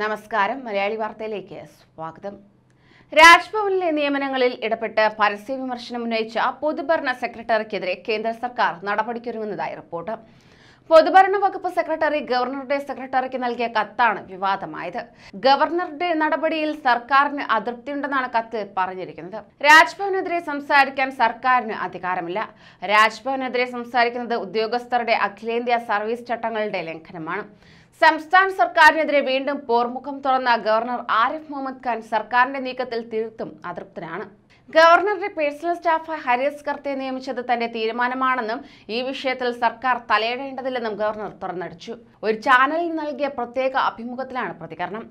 നമസ്കാരം മലയാളി വാർത്തയിലേക്ക് സ്വാഗതം രാജ്ഭവനിലെ നിയമനങ്ങളിൽ ഇടപെട്ട് പരസ്യ വിമർശനം ഉന്നയിച്ച പൊതുഭരണ സെക്രട്ടറിക്കെതിരെ കേന്ദ്ര സർക്കാർ നടപടിക്കൊരുങ്ങുന്നതായി റിപ്പോർട്ട് പൊതുഭരണ വകുപ്പ് സെക്രട്ടറി ഗവർണറുടെ സെക്രട്ടറിക്ക് നൽകിയ കത്താണ് വിവാദമായത് ഗവർണറുടെ നടപടിയിൽ സർക്കാരിന് അതൃപ്തിയുണ്ടെന്നാണ് കത്ത് പറഞ്ഞിരിക്കുന്നത് രാജ്ഭവനെതിരെ സംസാരിക്കാൻ സർക്കാരിന് അധികാരമില്ല രാജ്ഭവനെതിരെ സംസാരിക്കുന്നത് ഉദ്യോഗസ്ഥരുടെ അഖിലേന്ത്യാ സർവീസ് ചട്ടങ്ങളുടെ ലംഘനമാണ് സംസ്ഥാന സർക്കാരിനെതിരെ വീണ്ടും പോർമുഖം തുറന്ന ഗവർണർ ആരിഫ് മുഹമ്മദ് ഖാൻ സർക്കാരിന്റെ നീക്കത്തിൽ തീർത്തും അതൃപ്തനാണ് ഗവർണറുടെ പേഴ്സണൽ സ്റ്റാഫ് ഹരീസ് കർത്തെ നിയമിച്ചത് തന്റെ തീരുമാനമാണെന്നും ഈ വിഷയത്തിൽ സർക്കാർ തലയിടേണ്ടതില്ല സാധിക്കില്ലെന്നും ഗവർണർ തുറന്നടിച്ചു ഒരു ചാനലിൽ നൽകിയ പ്രത്യേക അഭിമുഖത്തിലാണ് പ്രതികരണം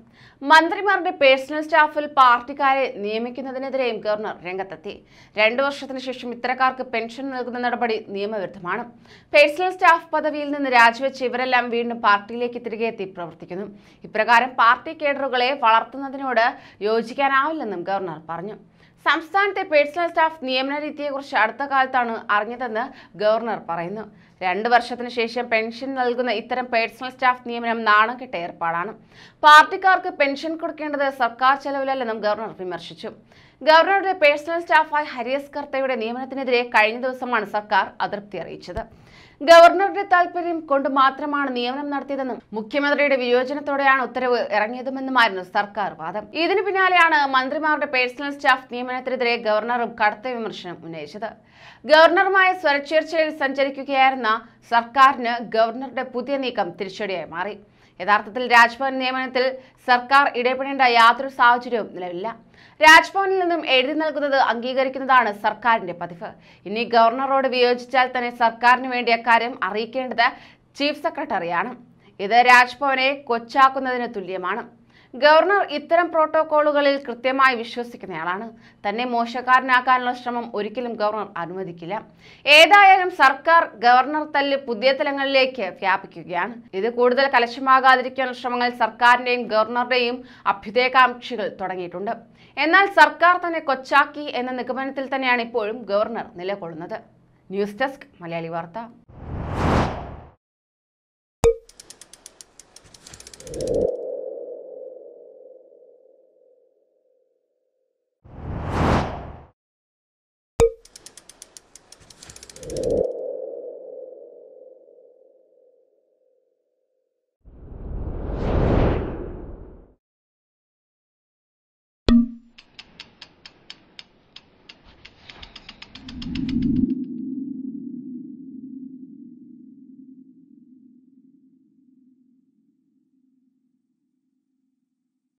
മന്ത്രിമാരുടെ പേഴ്സണൽ സ്റ്റാഫിൽ പാർട്ടിക്കാരെ നിയമിക്കുന്നതിനെതിരെയും ഗവർണർ രംഗത്തെത്തി രണ്ടു വർഷത്തിന് ശേഷം ഇത്തരക്കാർക്ക് പെൻഷൻ നൽകുന്ന നടപടി നിയമവിരുദ്ധമാണ് പേഴ്സണൽ സ്റ്റാഫ് പദവിയിൽ നിന്ന് രാജിവെച്ച് ഇവരെല്ലാം വീണ്ടും പാർട്ടിയിലേക്ക് തിരികെ എത്തി പ്രവർത്തിക്കുന്നു ഇപ്രകാരം പാർട്ടി കേഡറുകളെ വളർത്തുന്നതിനോട് യോജിക്കാനാവില്ലെന്നും ഗവർണർ പറഞ്ഞു സംസ്ഥാനത്തെ പേഴ്സണൽ സ്റ്റാഫ് നിയമന രീതിയെക്കുറിച്ച് അടുത്ത കാലത്താണ് അറിഞ്ഞതെന്ന് ഗവർണർ പറയുന്നു രണ്ട് വർഷത്തിന് ശേഷം പെൻഷൻ നൽകുന്ന ഇത്തരം പേഴ്സണൽ സ്റ്റാഫ് നിയമനം നാണക്കെട്ട ഏർപ്പാടാണ് പാർട്ടിക്കാർക്ക് പെൻഷൻ കൊടുക്കേണ്ടത് സർക്കാർ ചെലവിലല്ലെന്നും ഗവർണർ വിമർശിച്ചു ഗവർണറുടെ പേഴ്സണൽ സ്റ്റാഫായി ഹരിയസ് കർത്തയുടെ നിയമനത്തിനെതിരെ കഴിഞ്ഞ ദിവസമാണ് സർക്കാർ അതൃപ്തി അറിയിച്ചത് ഗവർണറുടെ താൽപര്യം കൊണ്ട് മാത്രമാണ് നിയമനം നടത്തിയതെന്നും മുഖ്യമന്ത്രിയുടെ വിയോജനത്തോടെയാണ് ഉത്തരവ് ഇറങ്ങിയതുമെന്നുമായിരുന്നു സർക്കാർ വാദം ഇതിനു പിന്നാലെയാണ് മന്ത്രിമാരുടെ പേഴ്സണൽ സ്റ്റാഫ് നിയമനത്തിനെതിരെ ഗവർണറും കടുത്ത വിമർശനം ഉന്നയിച്ചത് ഗവർണറുമായ സ്വരച്ചേർച്ചയിൽ സഞ്ചരിക്കുകയായിരുന്ന സർക്കാരിന് ഗവർണറുടെ പുതിയ നീക്കം തിരിച്ചടിയായി മാറി യഥാർത്ഥത്തിൽ രാജ്ഭവൻ നിയമനത്തിൽ സർക്കാർ ഇടപെടേണ്ട യാതൊരു സാഹചര്യവും നിലവില്ല രാജ്ഭവനിൽ നിന്നും എഴുതി നൽകുന്നത് അംഗീകരിക്കുന്നതാണ് സർക്കാരിന്റെ പതിവ് ഇനി ഗവർണറോട് വിയോജിച്ചാൽ തന്നെ സർക്കാരിന് വേണ്ടി അക്കാര്യം അറിയിക്കേണ്ടത് ചീഫ് സെക്രട്ടറിയാണ് ഇത് രാജ്ഭവനെ കൊച്ചാക്കുന്നതിന് തുല്യമാണ് ഗവർണർ ഇത്തരം പ്രോട്ടോകോളുകളിൽ കൃത്യമായി വിശ്വസിക്കുന്നയാളാണ് തന്നെ മോശക്കാരനാക്കാനുള്ള ശ്രമം ഒരിക്കലും ഗവർണർ അനുവദിക്കില്ല ഏതായാലും സർക്കാർ ഗവർണർ തല്ല് പുതിയ തലങ്ങളിലേക്ക് വ്യാപിക്കുകയാണ് ഇത് കൂടുതൽ കലശമാകാതിരിക്കാനുള്ള ശ്രമങ്ങൾ സർക്കാരിന്റെയും ഗവർണറുടെയും അഭ്യുദയകാംക്ഷികൾ തുടങ്ങിയിട്ടുണ്ട് എന്നാൽ സർക്കാർ തന്നെ കൊച്ചാക്കി എന്ന നിഗമനത്തിൽ തന്നെയാണ് ഇപ്പോഴും ഗവർണർ നിലകൊള്ളുന്നത് ന്യൂസ് ഡെസ്ക് മലയാളി വാർത്ത